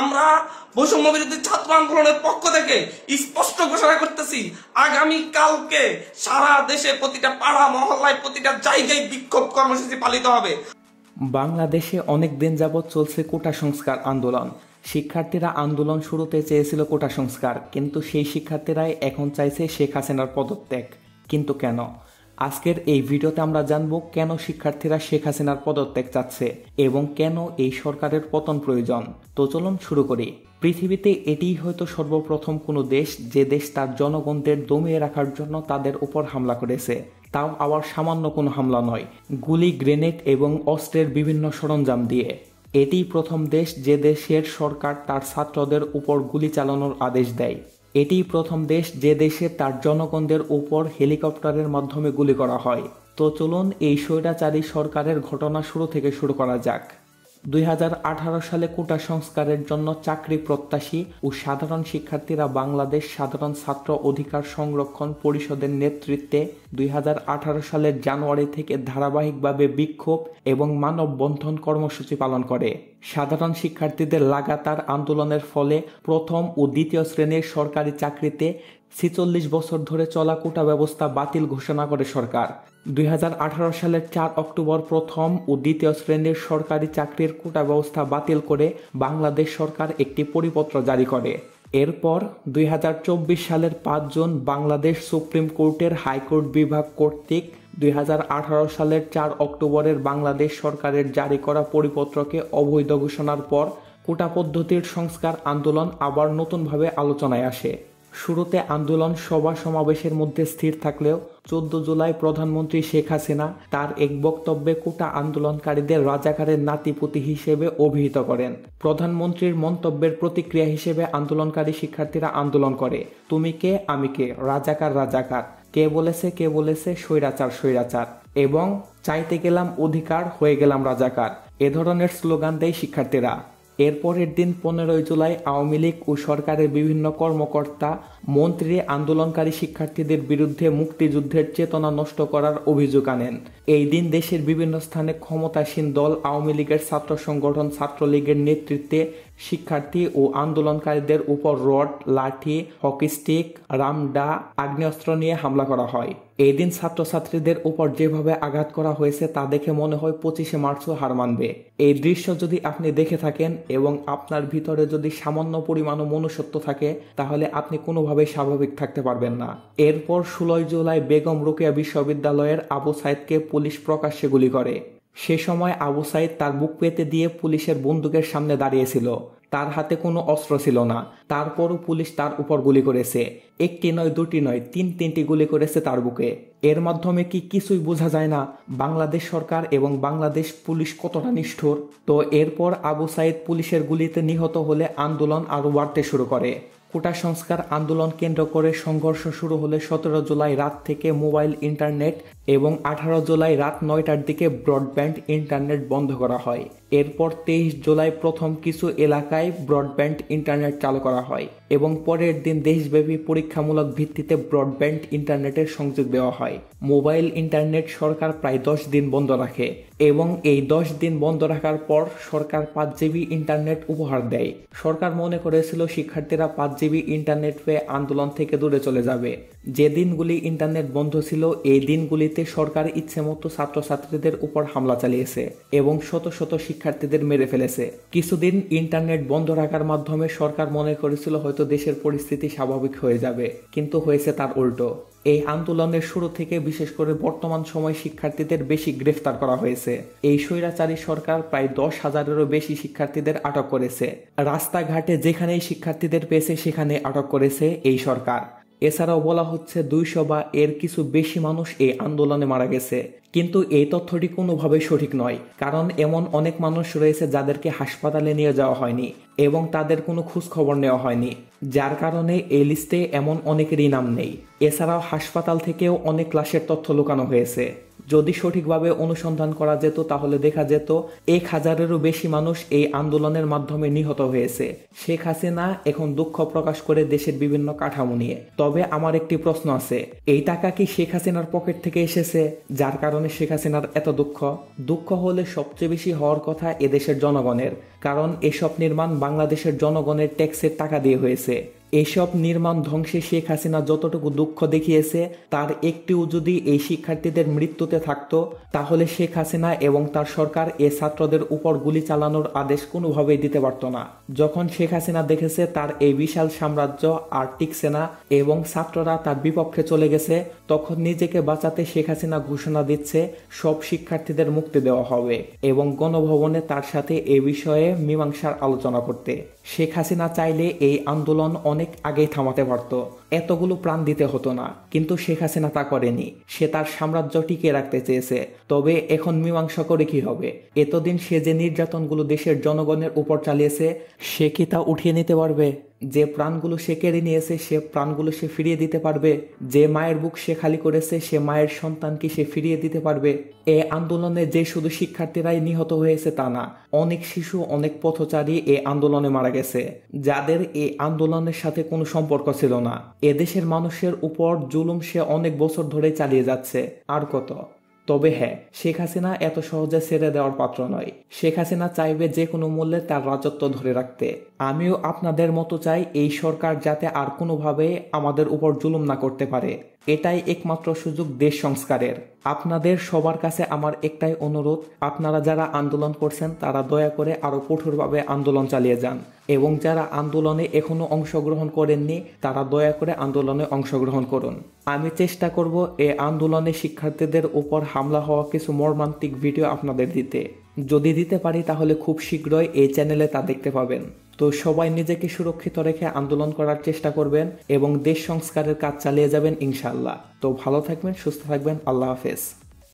আমরা বৈষম্য বিরোধী ছাত্র আন্দোলনের পক্ষ থেকে স্পষ্ট ঘোষণা করতেছি আগামী কালকে সারা দেশে প্রতিটা পাড়া মহল্লায় প্রতিটা জায়গায় বিক্ষোভ কর্মসূচি পালিত হবে বাংলাদেশে অনেক দিন যাবৎ চলছে কোটা সংস্কার আন্দোলন শিক্ষার্থীরা আন্দোলন শুরুতে চেয়েছিল কোটা সংস্কার কিন্তু সেই শিক্ষার্থীরাই এখন চাইছে শেখ হাসিনার পদত্যাগ কিন্তু কেন আজকের এই ভিডিওতে আমরা জানব কেন শিক্ষার্থীরা শেখ হাসিনার পদত্যাগ চাচ্ছে এবং কেন এই সরকারের পতন প্রয়োজন তো চলুন শুরু করি পৃথিবীতে এটিই হয়তো সর্বপ্রথম কোনো দেশ যে দেশ তার জনগণদের দমিয়ে রাখার জন্য তাদের উপর হামলা করেছে তাও আবার সামান্য কোনো হামলা নয় গুলি গ্রেনেড এবং অস্ত্রের বিভিন্ন সরঞ্জাম দিয়ে এটি প্রথম দেশ যে দেশের সরকার তার ছাত্রদের উপর গুলি চালানোর আদেশ দেয় এটি প্রথম দেশ যে দেশে তার জনগণদের উপর হেলিকপ্টারের মাধ্যমে গুলি করা হয় তো চলুন এই স্বৈরাচারী সরকারের ঘটনা শুরু থেকে শুরু করা যাক দুই সালে কোটা সংস্কারের জন্য চাকরি প্রত্যাশী ও সাধারণ শিক্ষার্থীরা বাংলাদেশ সাধারণ ছাত্র অধিকার সংরক্ষণ পরিষদের নেতৃত্বে দুই সালের জানুয়ারি থেকে ধারাবাহিকভাবে বিক্ষোভ এবং মানববন্ধন কর্মসূচি পালন করে সাধারণ শিক্ষার্থীদের লাগাতার আন্দোলনের ফলে প্রথম ও দ্বিতীয় শ্রেণীর সরকারি চাকরিতে ছেচল্লিশ বছর ধরে চলা কোটা ব্যবস্থা বাতিল ঘোষণা করে সরকার দুই সালের চার অক্টোবর প্রথম ও দ্বিতীয় শ্রেণীর সরকারি চাকরির কোটা ব্যবস্থা বাতিল করে বাংলাদেশ সরকার একটি পরিপত্র জারি করে এরপর দুই সালের পাঁচ জন বাংলাদেশ সুপ্রিম কোর্টের হাইকোর্ট বিভাগ কর্তৃক দুই সালের চার অক্টোবরের বাংলাদেশ সরকারের জারি করা পরিপত্রকে অবৈধ ঘোষণার পর কোটা পদ্ধতির সংস্কার আন্দোলন আবার নতুনভাবে আলোচনায় আসে শুরুতে আন্দোলন সভা সমাবেশের মধ্যে স্থির থাকলেও চোদ্দ জুলাই প্রধানমন্ত্রী শেখ হাসিনা তার এক বক্তব্যে কোটা আন্দোলনকারীদের রাজাকারের নাতিপুতি হিসেবে অভিহিত করেন প্রধানমন্ত্রীর মন্তব্যের প্রতিক্রিয়া হিসেবে আন্দোলনকারী শিক্ষার্থীরা আন্দোলন করে তুমি কে আমি কে রাজাকার রাজাকার কে বলেছে কে বলেছে স্বৈরাচার স্বৈরাচার এবং চাইতে গেলাম অধিকার হয়ে গেলাম রাজাকার এ ধরনের স্লোগান দেয় শিক্ষার্থীরা এরপরের দিন পনেরোই জুলাই আওয়ামী লীগ ও সরকারের বিভিন্ন কর্মকর্তা মন্ত্রী আন্দোলনকারী শিক্ষার্থীদের বিরুদ্ধে মুক্তিযুদ্ধের চেতনা নষ্ট করার অভিযোগ আনেন এই দিন দেশের বিভিন্ন স্থানে ক্ষমতাসীন দল আওয়ামী লীগের ছাত্র সংগঠন ছাত্রলীগের নেতৃত্বে শিক্ষার্থী ও আন্দোলনকারীদের উপর রড লাঠি হকি স্টিক রামডা আগ্নেয়াস্ত্র নিয়ে হামলা করা হয় এই দিন ছাত্রছাত্রীদের উপর যেভাবে আঘাত করা হয়েছে তা দেখে মনে হয় পঁচিশে মার্চও হার মানবে এই দৃশ্য যদি আপনি দেখে থাকেন এবং আপনার ভিতরে যদি সামান্য পরিমাণও মনুষ্যত্ব থাকে তাহলে আপনি কোনোভাবেই স্বাভাবিক থাকতে পারবেন না এরপর ষোলোই জুলাই বেগম রোকেয়া বিশ্ববিদ্যালয়ের আবু সাইদকে পুলিশ প্রকাশ্যে গুলি করে সে সময় আবু সাইদ তার বুক পেতে দিয়ে পুলিশের বন্দুকের সামনে দাঁড়িয়েছিল তার হাতে কোনো অস্ত্র ছিল না তারপরও পুলিশ তার উপর গুলি করেছে একটি নয় দুটি নয় তিন তিনটি গুলি করেছে তার বুকে এর মাধ্যমে কি কিছুই বোঝা যায় না বাংলাদেশ সরকার এবং বাংলাদেশ পুলিশ কতটা নিষ্ঠুর তো এরপর আবু সাইদ পুলিশের গুলিতে নিহত হলে আন্দোলন আরও বাড়তে শুরু করে কোটা সংস্কার আন্দোলন কেন্দ্র করে সংঘর্ষ শুরু হলে সতেরো জুলাই রাত থেকে মোবাইল ইন্টারনেট এবং আঠারো জুলাই রাত নয়টার দিকে ব্রডব্যান্ড ইন্টারনেট বন্ধ করা হয় এরপর তেইশ জুলাই প্রথম কিছু এলাকায় ব্রডব্যান্ড ইন্টারনেট চালু করা হয় এবং পরের দিন দেশব্যাপী পরীক্ষামূলক ভিত্তিতে ব্রডব্যান্ড ইন্টারনেটের সংযোগ দেওয়া হয় মোবাইল ইন্টারনেট সরকার প্রায় দশ দিন বন্ধ রাখে এবং এই দশ দিন বন্ধ রাখার পর সরকার পাঁচ জিবি ইন্টারনেট উপহার দেয় সরকার মনে করেছিল শিক্ষার্থীরা পাঁচ জিবি ইন্টারনেট পেয়ে আন্দোলন থেকে দূরে চলে যাবে যে দিনগুলি ইন্টারনেট বন্ধ ছিল এই দিনগুলিতে সরকার ইচ্ছেমতো ছাত্রছাত্রীদের উপর হামলা চালিয়েছে এবং শত শত শিক্ষার্থীদের মেরে ফেলেছে কিছুদিন ইন্টারনেট বন্ধ রাখার মাধ্যমে সরকার মনে করেছিল হয়তো হয়তো দেশের পরিস্থিতি স্বাভাবিক হয়ে যাবে কিন্তু হয়েছে তার উল্টো এই আন্দোলনের শুরু থেকে বিশেষ করে বর্তমান সময় শিক্ষার্থীদের বেশি গ্রেফতার করা হয়েছে এই স্বৈরাচারী সরকার প্রায় দশ হাজারেরও বেশি শিক্ষার্থীদের আটক করেছে রাস্তাঘাটে যেখানেই শিক্ষার্থীদের পেয়েছে সেখানে আটক করেছে এই সরকার এছাড়াও বলা হচ্ছে দুইশো বা এর কিছু বেশি মানুষ এই আন্দোলনে মারা গেছে কিন্তু এই তথ্যটি কোনোভাবে সঠিক নয় কারণ এমন অনেক মানুষ রয়েছে যাদেরকে হাসপাতালে নিয়ে যাওয়া হয়নি এবং তাদের কোনো খোঁজ খবর নেওয়া হয়নি যার কারণে এই লিস্টে এমন অনেকেরই নাম নেই এছাড়াও হাসপাতাল থেকেও অনেক ক্লাসের তথ্য লুকানো হয়েছে যদি সঠিকভাবে অনুসন্ধান করা যেত তাহলে দেখা যেত এক হাজারেরও বেশি মানুষ এই আন্দোলনের মাধ্যমে নিহত হয়েছে শেখ হাসিনা এখন দুঃখ প্রকাশ করে দেশের বিভিন্ন কাঠামো নিয়ে তবে আমার একটি প্রশ্ন আছে এই টাকা কি শেখ হাসিনার পকেট থেকে এসেছে যার কারণে শেখ হাসিনার এত দুঃখ দুঃখ হলে সবচেয়ে বেশি হওয়ার কথা এদেশের জনগণের কারণ এসব নির্মাণ বাংলাদেশের জনগণের ট্যাক্সের টাকা দিয়ে হয়েছে এসব নির্মাণ ধ্বংসে শেখ হাসিনা যতটুকু দুঃখ দেখিয়েছে তার একটিও যদি এই শিক্ষার্থীদের মৃত্যুতে থাকত তাহলে শেখ হাসিনা এবং তার সরকার এ ছাত্রদের উপর গুলি চালানোর আদেশ কোনোভাবেই দিতে পারত না যখন শেখ হাসিনা দেখেছে তার এই বিশাল সাম্রাজ্য আর টিকছে না এবং ছাত্ররা তার বিপক্ষে চলে গেছে তখন নিজেকে বাঁচাতে শেখ হাসিনা ঘোষণা দিচ্ছে সব শিক্ষার্থীদের মুক্তি দেওয়া হবে এবং গণভবনে তার সাথে এ বিষয়ে মীমাংসার আলোচনা করতে শেখ হাসিনা চাইলে এই আন্দোলন অনেক আগেই থামাতে পারত এতগুলো প্রাণ দিতে হতো না কিন্তু শেখ হাসিনা তা করেনি সে তার সাম্রাজ্য টিকে রাখতে চেয়েছে তবে এখন মীমাংসা করে কি হবে এতদিন সে যে নির্যাতনগুলো দেশের জনগণের উপর চালিয়েছে সে কি তা উঠিয়ে নিতে পারবে যে প্রাণগুলো সে কেড়ে নিয়েছে সে প্রাণগুলো সে ফিরিয়ে দিতে পারবে যে মায়ের বুক সে খালি করেছে সে মায়ের সন্তানকে সে ফিরিয়ে দিতে পারবে এ আন্দোলনে যে শুধু শিক্ষার্থীরাই নিহত হয়েছে তা না অনেক শিশু অনেক পথচারী এ আন্দোলনে মারা গেছে যাদের এই আন্দোলনের সাথে কোনো সম্পর্ক ছিল না এদেশের মানুষের উপর জুলুম সে অনেক বছর ধরে চালিয়ে যাচ্ছে আর কত তবে হ্যাঁ শেখ হাসিনা এত সহজে ছেড়ে দেওয়ার পাত্র নয় শেখ হাসিনা চাইবে যে কোনো মূল্যে তার রাজত্ব ধরে রাখতে আমিও আপনাদের মতো চাই এই সরকার যাতে আর কোনোভাবে আমাদের উপর জুলুম না করতে পারে এটাই একমাত্র সুযোগ দেশ সংস্কারের আপনাদের সবার কাছে আমার একটাই অনুরোধ আপনারা যারা আন্দোলন করছেন তারা দয়া করে আরও কঠোরভাবে আন্দোলন চালিয়ে যান এবং যারা আন্দোলনে এখনো অংশগ্রহণ করেননি তারা দয়া করে আন্দোলনে অংশগ্রহণ করুন আমি চেষ্টা করব এ আন্দোলনে শিক্ষার্থীদের উপর হামলা হওয়া কিছু মর্মান্তিক ভিডিও আপনাদের দিতে যদি দিতে পারি তাহলে খুব শীঘ্রই এই চ্যানেলে তা দেখতে পাবেন তো সবাই নিজেকে সুরক্ষিত রেখে আন্দোলন করার চেষ্টা করবেন এবং দেশ সংস্কারের কাজ চালিয়ে যাবেন ইনশাল্লাহ তো ভালো থাকবেন সুস্থ থাকবেন আল্লাহ হাফেজ